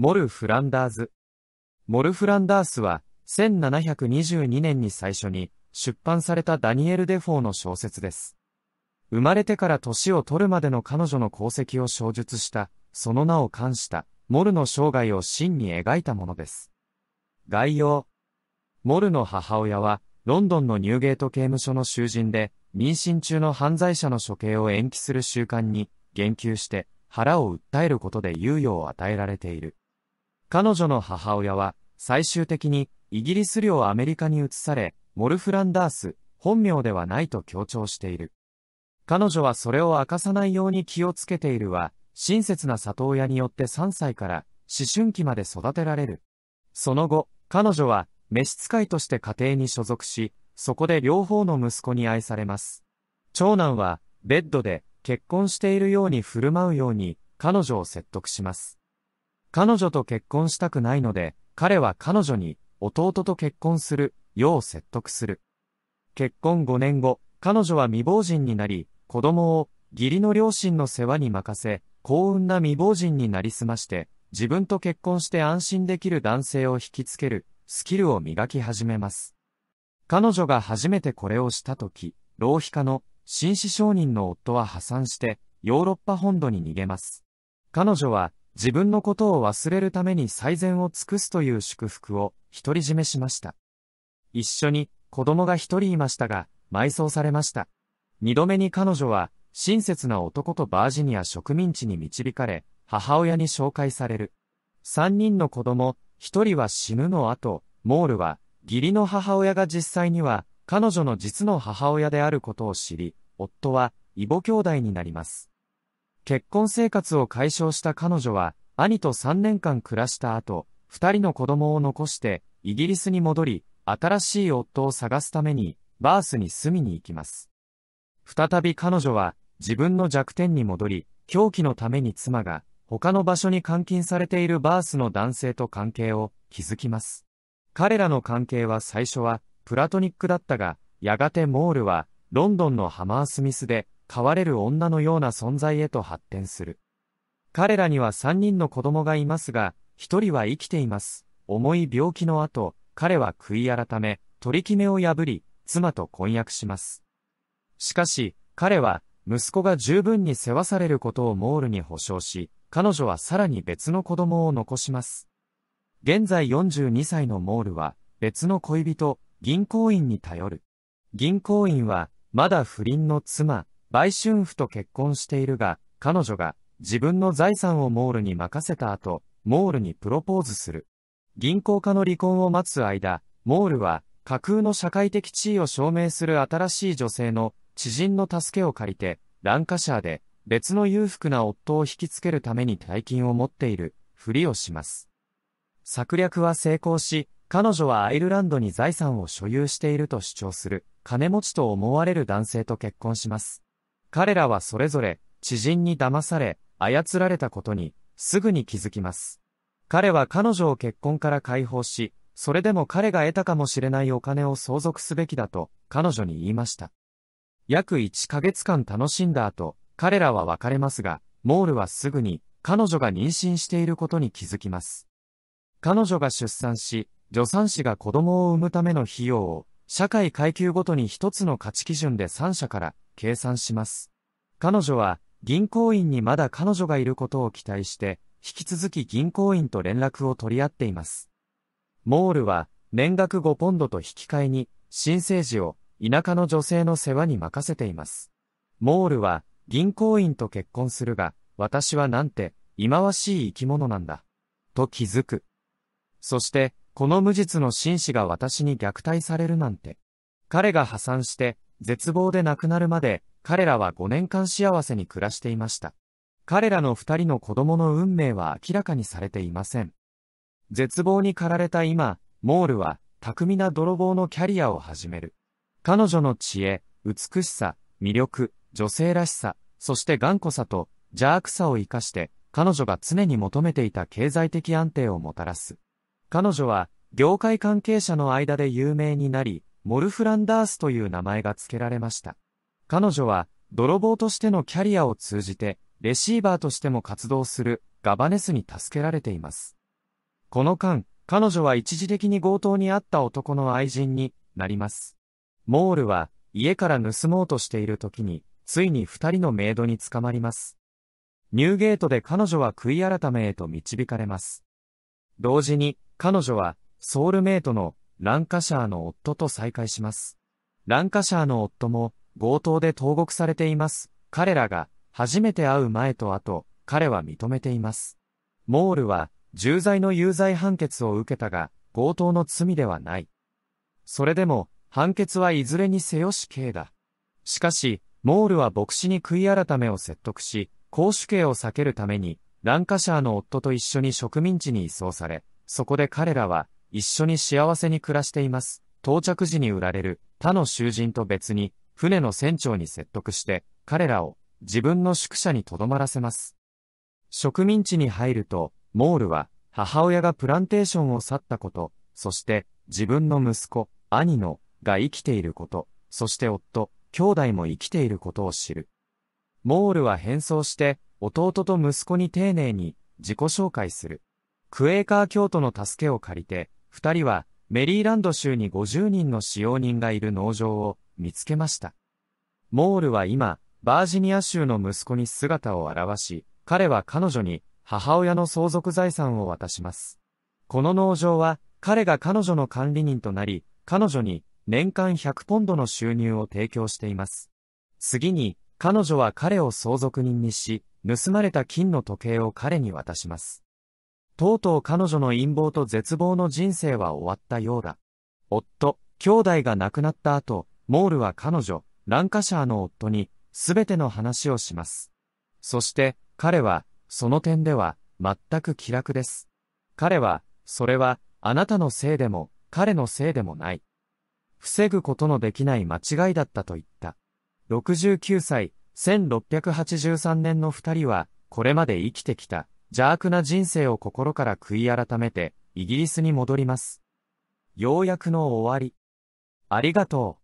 モル・フランダーズ。モル・フランダースは、1722年に最初に出版されたダニエル・デフォーの小説です。生まれてから年を取るまでの彼女の功績を小述した、その名を冠した、モルの生涯を真に描いたものです。概要。モルの母親は、ロンドンのニューゲート刑務所の囚人で、妊娠中の犯罪者の処刑を延期する習慣に、言及して、腹を訴えることで猶予を与えられている。彼女の母親は、最終的に、イギリス領アメリカに移され、モルフランダース、本名ではないと強調している。彼女はそれを明かさないように気をつけているは、親切な里親によって3歳から思春期まで育てられる。その後、彼女は召使いとして家庭に所属し、そこで両方の息子に愛されます。長男は、ベッドで結婚しているように振る舞うように、彼女を説得します。彼女と結婚したくないので、彼は彼女に弟と結婚するよう説得する。結婚5年後、彼女は未亡人になり、子供を義理の両親の世話に任せ、幸運な未亡人になりすまして、自分と結婚して安心できる男性を引きつけるスキルを磨き始めます。彼女が初めてこれをした時、浪費家の紳士商人の夫は破産してヨーロッパ本土に逃げます。彼女は自分のことを忘れるために最善を尽くすという祝福を独り占めしました。一緒に子供が一人いましたが、埋葬されました。二度目に彼女は、親切な男とバージニア植民地に導かれ、母親に紹介される。三人の子供、一人は死ぬの後、モールは、義理の母親が実際には、彼女の実の母親であることを知り、夫は、異母兄弟になります。結婚生活を解消した彼女は、兄と3年間暮らした後、2人の子供を残して、イギリスに戻り、新しい夫を探すために、バースに住みに行きます。再び彼女は、自分の弱点に戻り、狂気のために妻が、他の場所に監禁されているバースの男性と関係を築きます。彼らの関係は最初は、プラトニックだったが、やがてモールは、ロンドンのハマースミスで、飼われる女のような存在へと発展する。彼らには三人の子供がいますが、一人は生きています。重い病気の後、彼は悔い改め、取り決めを破り、妻と婚約します。しかし、彼は、息子が十分に世話されることをモールに保証し、彼女はさらに別の子供を残します。現在42歳のモールは、別の恋人、銀行員に頼る。銀行員は、まだ不倫の妻、売春婦と結婚しているが、彼女が自分の財産をモールに任せた後、モールにプロポーズする。銀行家の離婚を待つ間、モールは架空の社会的地位を証明する新しい女性の知人の助けを借りて、ランカシャーで別の裕福な夫を引きつけるために大金を持っているふりをします。策略は成功し、彼女はアイルランドに財産を所有していると主張する、金持ちと思われる男性と結婚します。彼らはそれぞれ、知人に騙され、操られたことに、すぐに気づきます。彼は彼女を結婚から解放し、それでも彼が得たかもしれないお金を相続すべきだと、彼女に言いました。約1ヶ月間楽しんだ後、彼らは別れますが、モールはすぐに、彼女が妊娠していることに気づきます。彼女が出産し、助産師が子供を産むための費用を、社会階級ごとに一つの価値基準で3社から計算します。彼女は、銀行員にまだ彼女がいることを期待して、引き続き銀行員と連絡を取り合っています。モールは、年額5ポンドと引き換えに、新生児を田舎の女性の世話に任せています。モールは、銀行員と結婚するが、私はなんて、忌まわしい生き物なんだ。と気づく。そして、この無実の紳士が私に虐待されるなんて。彼が破産して、絶望で亡くなるまで、彼らは5年間幸せに暮らしていました。彼らの2人の子供の運命は明らかにされていません。絶望に駆られた今、モールは、巧みな泥棒のキャリアを始める。彼女の知恵、美しさ、魅力、女性らしさ、そして頑固さと邪悪さを生かして、彼女が常に求めていた経済的安定をもたらす。彼女は、業界関係者の間で有名になり、モル・フランダースという名前が付けられました。彼女は、泥棒としてのキャリアを通じて、レシーバーとしても活動するガバネスに助けられています。この間、彼女は一時的に強盗にあった男の愛人になります。モールは家から盗もうとしている時に、ついに二人のメイドに捕まります。ニューゲートで彼女は悔い改めへと導かれます。同時に、彼女はソウルメイトのランカシャーの夫と再会します。ランカシャーの夫も強盗で投獄されています。彼らが初めて会う前と後、彼は認めています。モールは重罪の有罪判決を受けたが、強盗の罪ではない。それでも、判決はいずれにせよ死刑だ。しかし、モールは牧師に悔い改めを説得し、公主刑を避けるために、ランカシャーの夫と一緒に植民地に移送され、そこで彼らは、一緒に幸せに暮らしています。到着時に売られる他の囚人と別に、船の船長に説得して、彼らを自分の宿舎に留まらせます。植民地に入ると、モールは母親がプランテーションを去ったこと、そして自分の息子、兄のが生きていること、そして夫、兄弟も生きていることを知る。モールは変装して弟と息子に丁寧に自己紹介する。クエーカー教徒の助けを借りて二人はメリーランド州に50人の使用人がいる農場を見つけました。モールは今、バージニア州の息子に姿を現し、彼は彼女に母親の相続財産を渡します。この農場は彼が彼女の管理人となり、彼女に年間100ポンドの収入を提供しています。次に、彼女は彼を相続人にし、盗まれた金の時計を彼に渡します。とうとう彼女の陰謀と絶望の人生は終わったようだ。夫、兄弟が亡くなった後、モールは彼女、ランカシャーの夫に、すべての話をします。そして、彼は、その点では、全く気楽です。彼は、それは、あなたのせいでも、彼のせいでもない。防ぐことのできない間違いだったと言った。69歳、1683年の二人は、これまで生きてきた、邪悪な人生を心から悔い改めて、イギリスに戻ります。ようやくの終わり。ありがとう。